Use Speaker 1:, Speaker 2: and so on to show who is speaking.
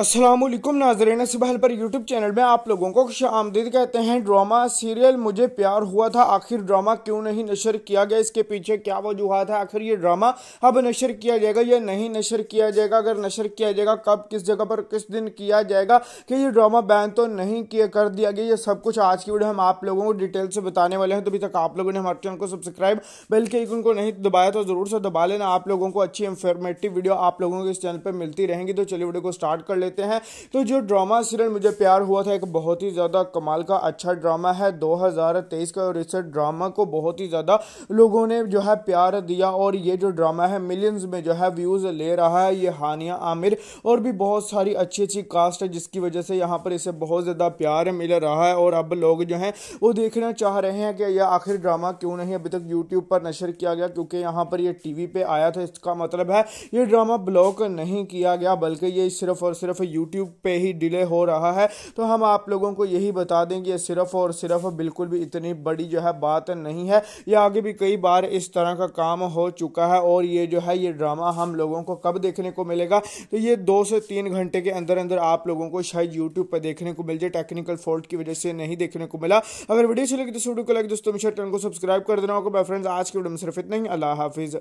Speaker 1: असलम नाजरीन सिबहल पर YouTube channel में आप लोगों को खुश आमदीद कहते हैं ड्रामा सीरियल मुझे प्यार हुआ था आखिर ड्रामा क्यों नहीं नशर किया गया इसके पीछे क्या वजूहत है आखिर ये ड्रामा अब नशर किया जाएगा या नहीं नशर किया जाएगा अगर नशर किया जाएगा कब किस जगह पर किस दिन किया जाएगा कि ये ड्रामा बैन तो नहीं किया कर दिया गया ये सब कुछ आज की वीडियो हम आप लोगों को डिटेल से बताने वाले हैं तो अभी तक आप लोगों ने हमारे चैनल को सब्सक्राइब बल्कि एक उनको नहीं दबाया तो ज़रूर से दबा लेना आप लोगों को अच्छी इन्फॉर्मेटिव वीडियो आप लोगों को इस चैनल पर मिलती रहेंगी तो चलिए वीडियो को स्टार्ट कर लेते लेते हैं तो जो ड्रामा सीरियल मुझे प्यार हुआ था एक बहुत ही ज़्यादा कमाल का अच्छा ड्रामा है 2023 का और इस ड्रामा को बहुत ही ज़्यादा लोगों ने जो है प्यार दिया और ये जो ड्रामा है मिलियंस में जो है व्यूज़ ले रहा है ये हानिया आमिर और भी बहुत सारी अच्छी अच्छी कास्ट है जिसकी वजह से यहाँ पर इसे बहुत ज़्यादा प्यार मिल रहा है और अब लोग जो हैं वो देखना चाह रहे हैं कि यह आखिर ड्रामा क्यों नहीं अभी तक यूट्यूब पर नशर किया गया क्योंकि यहाँ पर यह टीवी वी आया था इसका मतलब है ये ड्रामा ब्लॉक नहीं किया गया बल्कि ये सिर्फ और सिर्फ सिर्फ यूट्यूब पे ही डिले हो रहा है तो हम आप लोगों को यही बता दें कि सिर्फ और सिर्फ बिल्कुल भी इतनी बड़ी जो है बात नहीं है ये आगे भी कई बार इस तरह का काम हो चुका है और ये जो है ये ड्रामा हम लोगों को कब देखने को मिलेगा तो ये दो से तीन घंटे के अंदर अंदर आप लोगों को शायद यूट्यूब पर देखने को मिल जाए टेक्निकल फॉल्ट की वजह से नहीं देखने को मिला अगर वीडियो से लगी तो वीडियो को लाइक दोस्तों चैनल को सब्सक्राइब कर देना होगा फ्रेंड्स आज के वीडियो में सिर्फ इतना ही अल्लाह हाफिज़